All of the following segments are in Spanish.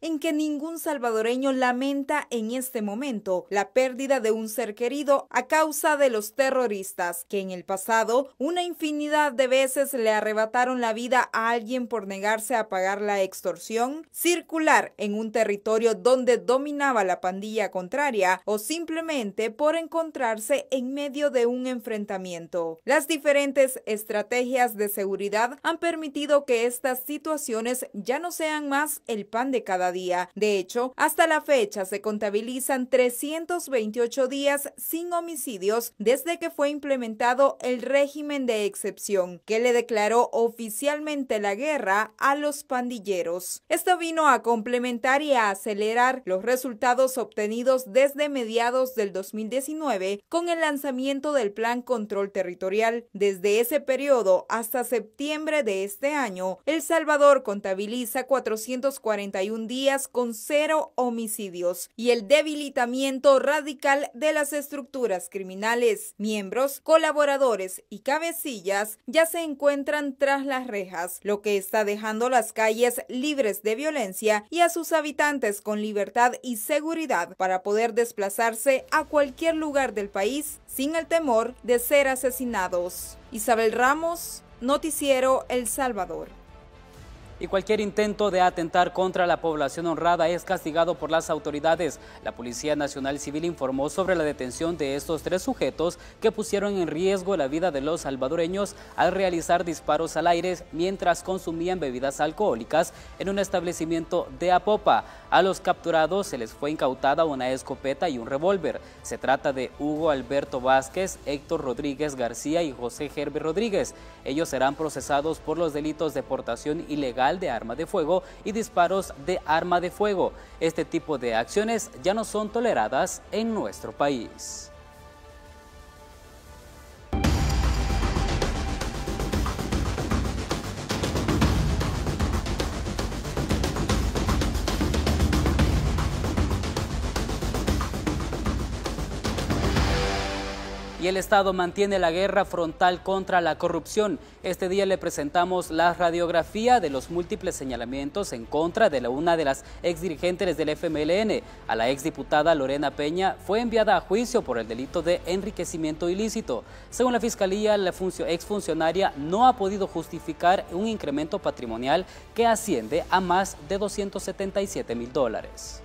en que ningún salvadoreño lamenta en este momento la pérdida de un ser querido a causa de los terroristas, que en el pasado una infinidad de veces le arrebataron la vida a alguien por negarse a pagar la extorsión, circular en un territorio donde dominaba la pandilla contraria o simplemente por encontrarse en medio de un enfrentamiento. Las diferentes estrategias de seguridad han permitido que estas situaciones ya no sean más el pan de cada día. De hecho, hasta la fecha se contabilizan 328 días sin homicidios desde que fue implementado el régimen de excepción, que le declaró oficialmente la guerra a los pandilleros. Esto vino a complementar y a acelerar los resultados obtenidos desde mediados del 2019 con el lanzamiento del Plan Control Territorial. Desde ese periodo hasta septiembre de este año, El Salvador contabiliza 441 días con cero homicidios y el debilitamiento radical de las estructuras criminales. Miembros, colaboradores y cabecillas ya se encuentran tras las rejas, lo que está dejando las calles libres de violencia y a sus habitantes con libertad y seguridad para poder desplazarse a cualquier lugar del país sin el temor de ser asesinados. Isabel Ramos, Noticiero El Salvador y cualquier intento de atentar contra la población honrada es castigado por las autoridades. La Policía Nacional Civil informó sobre la detención de estos tres sujetos que pusieron en riesgo la vida de los salvadoreños al realizar disparos al aire mientras consumían bebidas alcohólicas en un establecimiento de Apopa. A los capturados se les fue incautada una escopeta y un revólver. Se trata de Hugo Alberto Vázquez, Héctor Rodríguez García y José Gerber Rodríguez. Ellos serán procesados por los delitos de portación ilegal de arma de fuego y disparos de arma de fuego. Este tipo de acciones ya no son toleradas en nuestro país. y el Estado mantiene la guerra frontal contra la corrupción. Este día le presentamos la radiografía de los múltiples señalamientos en contra de una de las exdirigentes del FMLN. A la exdiputada Lorena Peña fue enviada a juicio por el delito de enriquecimiento ilícito. Según la Fiscalía, la exfuncionaria no ha podido justificar un incremento patrimonial que asciende a más de 277 mil dólares.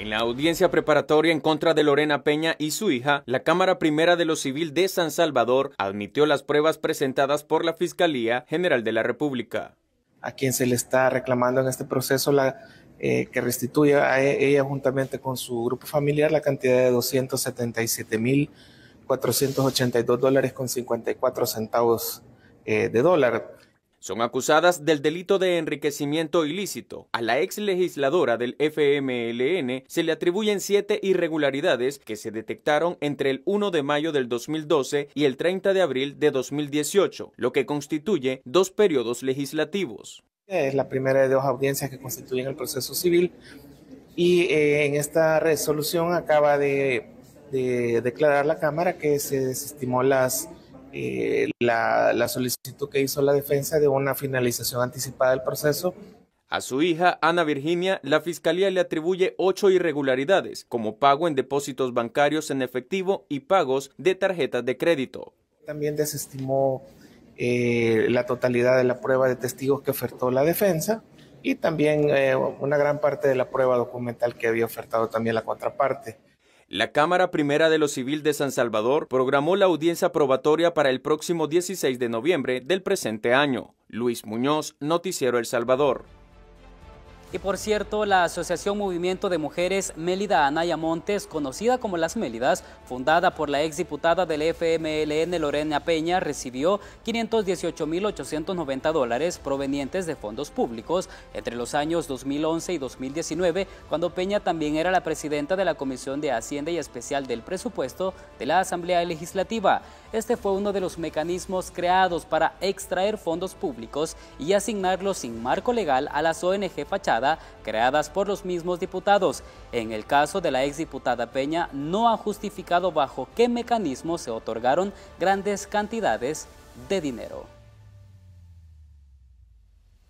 En la audiencia preparatoria en contra de Lorena Peña y su hija, la Cámara Primera de lo Civil de San Salvador admitió las pruebas presentadas por la Fiscalía General de la República. A quien se le está reclamando en este proceso la, eh, que restituya a e, ella juntamente con su grupo familiar la cantidad de 277.482 dólares con 54 centavos eh, de dólar son acusadas del delito de enriquecimiento ilícito. A la ex legisladora del FMLN se le atribuyen siete irregularidades que se detectaron entre el 1 de mayo del 2012 y el 30 de abril de 2018, lo que constituye dos periodos legislativos. Es la primera de dos audiencias que constituyen el proceso civil y eh, en esta resolución acaba de, de declarar la Cámara que se desestimó las eh, la, solicitud que hizo la defensa de una finalización anticipada del proceso. A su hija, Ana Virginia, la Fiscalía le atribuye ocho irregularidades, como pago en depósitos bancarios en efectivo y pagos de tarjetas de crédito. También desestimó eh, la totalidad de la prueba de testigos que ofertó la defensa y también eh, una gran parte de la prueba documental que había ofertado también la contraparte. La Cámara Primera de lo Civil de San Salvador programó la audiencia probatoria para el próximo 16 de noviembre del presente año. Luis Muñoz, Noticiero El Salvador. Y por cierto, la Asociación Movimiento de Mujeres Mélida Anaya Montes, conocida como Las Mélidas, fundada por la exdiputada del FMLN Lorena Peña, recibió 518.890 dólares provenientes de fondos públicos entre los años 2011 y 2019, cuando Peña también era la presidenta de la Comisión de Hacienda y Especial del Presupuesto de la Asamblea Legislativa. Este fue uno de los mecanismos creados para extraer fondos públicos y asignarlos sin marco legal a las ONG fachadas creadas por los mismos diputados. En el caso de la exdiputada Peña, no ha justificado bajo qué mecanismo se otorgaron grandes cantidades de dinero.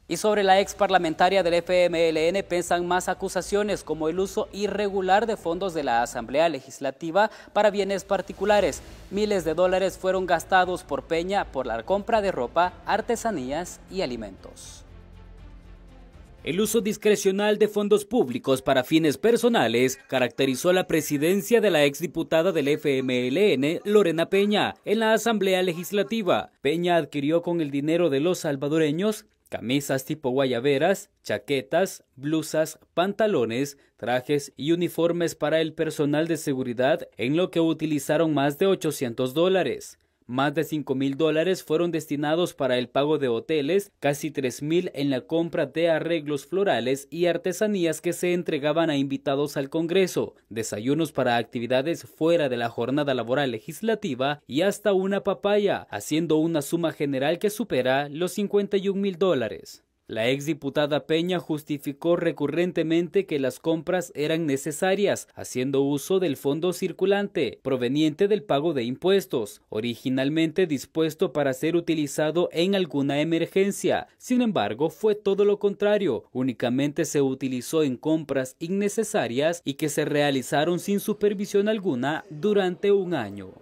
Y sobre la ex parlamentaria del FMLN pensan más acusaciones como el uso irregular de fondos de la Asamblea Legislativa para bienes particulares. Miles de dólares fueron gastados por Peña por la compra de ropa, artesanías y alimentos. El uso discrecional de fondos públicos para fines personales caracterizó la presidencia de la exdiputada del FMLN, Lorena Peña, en la Asamblea Legislativa. Peña adquirió con el dinero de los salvadoreños camisas tipo guayaberas, chaquetas, blusas, pantalones, trajes y uniformes para el personal de seguridad, en lo que utilizaron más de 800 dólares. Más de cinco mil dólares fueron destinados para el pago de hoteles, casi 3 mil en la compra de arreglos florales y artesanías que se entregaban a invitados al Congreso, desayunos para actividades fuera de la jornada laboral legislativa y hasta una papaya, haciendo una suma general que supera los 51 mil dólares. La exdiputada Peña justificó recurrentemente que las compras eran necesarias, haciendo uso del fondo circulante, proveniente del pago de impuestos, originalmente dispuesto para ser utilizado en alguna emergencia. Sin embargo, fue todo lo contrario, únicamente se utilizó en compras innecesarias y que se realizaron sin supervisión alguna durante un año.